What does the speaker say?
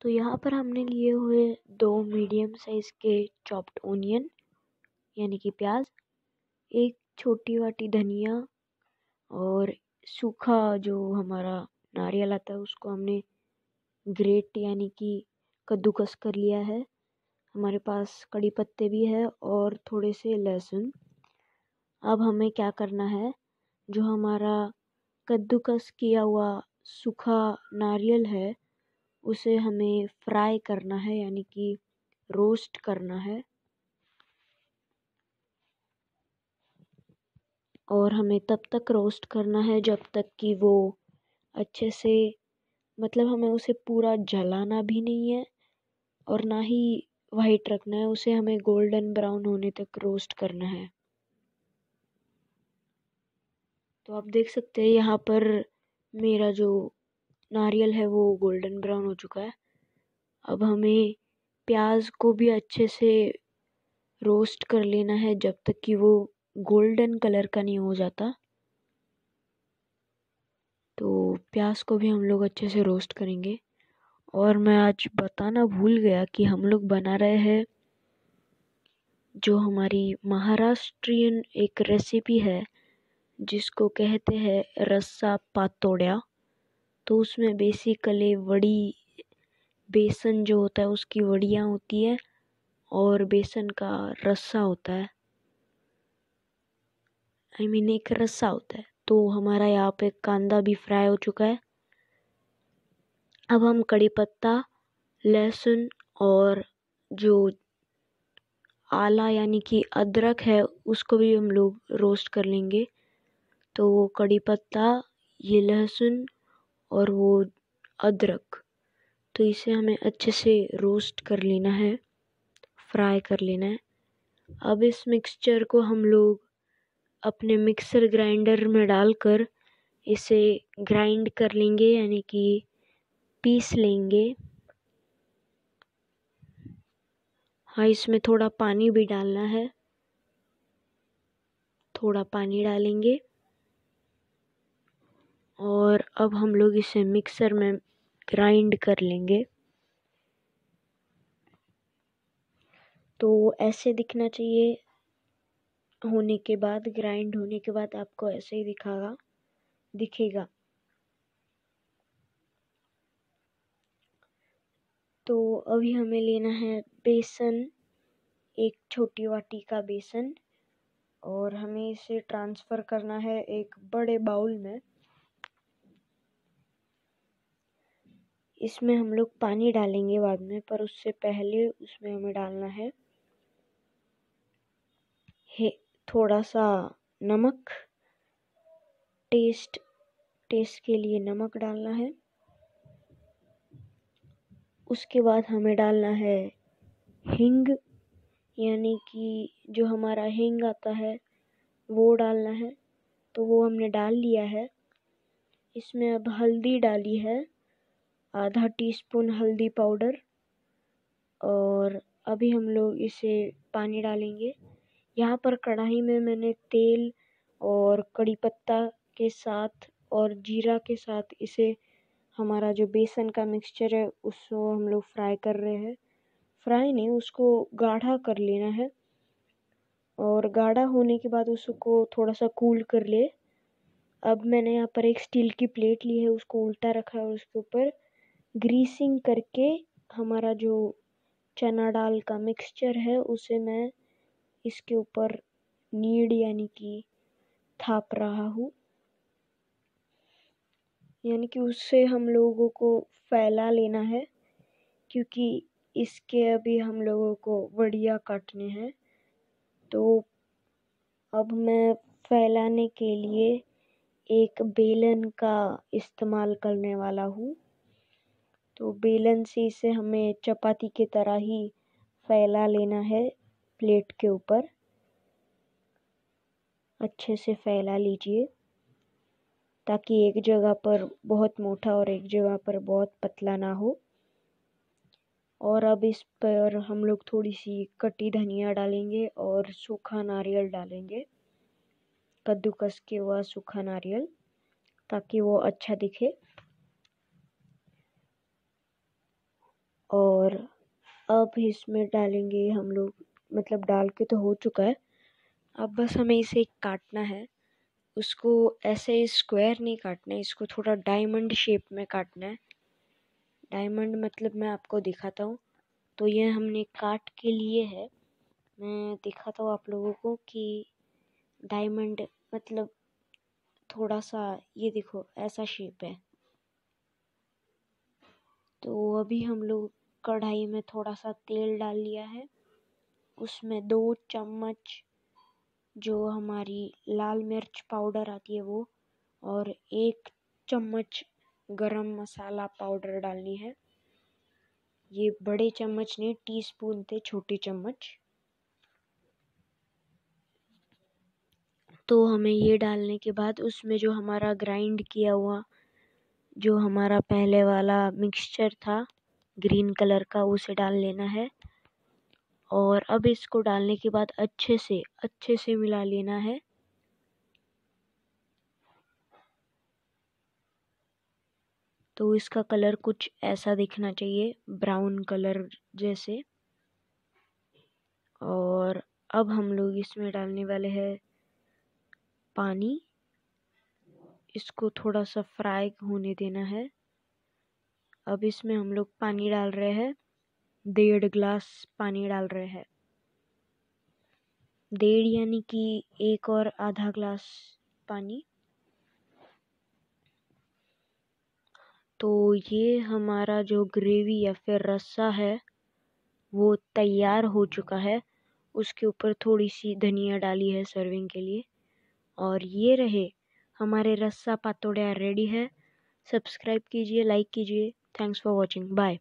तो यहाँ पर हमने लिए हुए दो मीडियम साइज़ के चॉप्ड ओनियन यानी कि प्याज एक छोटी वाटी धनिया और सूखा जो हमारा नारियल आता है उसको हमने ग्रेट यानी कि कद्दूकस कर लिया है हमारे पास कड़ी पत्ते भी है और थोड़े से लहसुन अब हमें क्या करना है जो हमारा कद्दूकस किया हुआ सूखा नारियल है उसे हमें फ्राई करना है यानी कि रोस्ट करना है और हमें तब तक रोस्ट करना है जब तक कि वो अच्छे से मतलब हमें उसे पूरा जलाना भी नहीं है और ना ही वाइट रखना है उसे हमें गोल्डन ब्राउन होने तक रोस्ट करना है तो आप देख सकते हैं यहाँ पर मेरा जो नारियल है वो गोल्डन ब्राउन हो चुका है अब हमें प्याज को भी अच्छे से रोस्ट कर लेना है जब तक कि वो गोल्डन कलर का नहीं हो जाता तो प्याज को भी हम लोग अच्छे से रोस्ट करेंगे और मैं आज बताना भूल गया कि हम लोग बना रहे हैं जो हमारी महाराष्ट्रियन एक रेसिपी है जिसको कहते हैं रस्सा पातोड़िया तो उसमें बेसिकली वड़ी बेसन जो होता है उसकी वड़ियाँ होती है और बेसन का रस्सा होता है आई I मीन mean, एक रस्सा होता है तो हमारा यहाँ पे कांदा भी फ्राई हो चुका है अब हम कड़ी पत्ता लहसुन और जो आला यानी कि अदरक है उसको भी हम लोग रोस्ट कर लेंगे तो वो कड़ी पत्ता ये लहसुन और वो अदरक तो इसे हमें अच्छे से रोस्ट कर लेना है फ्राई कर लेना है अब इस मिक्सचर को हम लोग अपने मिक्सर ग्राइंडर में डालकर इसे ग्राइंड कर लेंगे यानी कि पीस लेंगे हाँ इसमें थोड़ा पानी भी डालना है थोड़ा पानी डालेंगे और अब हम लोग इसे मिक्सर में ग्राइंड कर लेंगे तो ऐसे दिखना चाहिए होने के बाद ग्राइंड होने के बाद आपको ऐसे ही दिखागा दिखेगा तो अभी हमें लेना है बेसन एक छोटी वाटी का बेसन और हमें इसे ट्रांसफ़र करना है एक बड़े बाउल में इसमें हम लोग पानी डालेंगे बाद में पर उससे पहले उसमें हमें डालना है हे थोड़ा सा नमक टेस्ट टेस्ट के लिए नमक डालना है उसके बाद हमें डालना है हिंग यानी कि जो हमारा हिंग आता है वो डालना है तो वो हमने डाल लिया है इसमें अब हल्दी डाली है आधा टी स्पून हल्दी पाउडर और अभी हम लोग इसे पानी डालेंगे यहाँ पर कढ़ाई में मैंने तेल और कड़ी पत्ता के साथ और जीरा के साथ इसे हमारा जो बेसन का मिक्सचर है उसको हम लोग फ्राई कर रहे हैं फ्राई नहीं उसको गाढ़ा कर लेना है और गाढ़ा होने के बाद उसको थोड़ा सा कूल कर ले अब मैंने यहाँ पर एक स्टील की प्लेट ली है उसको उल्टा रखा है और उसके ऊपर ग्रीसिंग करके हमारा जो चना डाल का मिक्सचर है उसे मैं इसके ऊपर नीड यानी कि थाप रहा हूँ यानी कि उससे हम लोगों को फैला लेना है क्योंकि इसके अभी हम लोगों को बढ़िया काटने हैं तो अब मैं फैलाने के लिए एक बेलन का इस्तेमाल करने वाला हूँ तो बेलन से इसे हमें चपाती की तरह ही फैला लेना है प्लेट के ऊपर अच्छे से फैला लीजिए ताकि एक जगह पर बहुत मोटा और एक जगह पर बहुत पतला ना हो और अब इस पर हम लोग थोड़ी सी कटी धनिया डालेंगे और सूखा नारियल डालेंगे कद्दूकस के हुआ सूखा नारियल ताकि वो अच्छा दिखे और अब इसमें डालेंगे हम लोग मतलब डाल के तो हो चुका है अब बस हमें इसे काटना है उसको ऐसे स्क्वायर नहीं काटना है इसको थोड़ा डायमंड शेप में काटना है डायमंड मतलब मैं आपको दिखाता हूँ तो ये हमने काट के लिए है मैं दिखाता हूँ आप लोगों को कि डायमंड मतलब थोड़ा सा ये देखो ऐसा शेप है तो अभी हम लोग कढ़ाई में थोड़ा सा तेल डाल लिया है उसमें दो चम्मच जो हमारी लाल मिर्च पाउडर आती है वो और एक चम्मच गरम मसाला पाउडर डालनी है ये बड़े चम्मच नहीं टीस्पून थे छोटे चम्मच तो हमें ये डालने के बाद उसमें जो हमारा ग्राइंड किया हुआ जो हमारा पहले वाला मिक्सचर था ग्रीन कलर का उसे डाल लेना है और अब इसको डालने के बाद अच्छे से अच्छे से मिला लेना है तो इसका कलर कुछ ऐसा दिखना चाहिए ब्राउन कलर जैसे और अब हम लोग इसमें डालने वाले हैं पानी इसको थोड़ा सा फ्राई होने देना है अब इसमें हम लोग पानी डाल रहे हैं डेढ़ ग्लास पानी डाल रहे हैं डेढ़ यानी कि एक और आधा ग्लास पानी तो ये हमारा जो ग्रेवी या फिर रस्सा है वो तैयार हो चुका है उसके ऊपर थोड़ी सी धनिया डाली है सर्विंग के लिए और ये रहे हमारे रस्सा पातोड़िया रेडी है सब्सक्राइब कीजिए लाइक कीजिए थैंक्स फॉर वॉचिंग बाय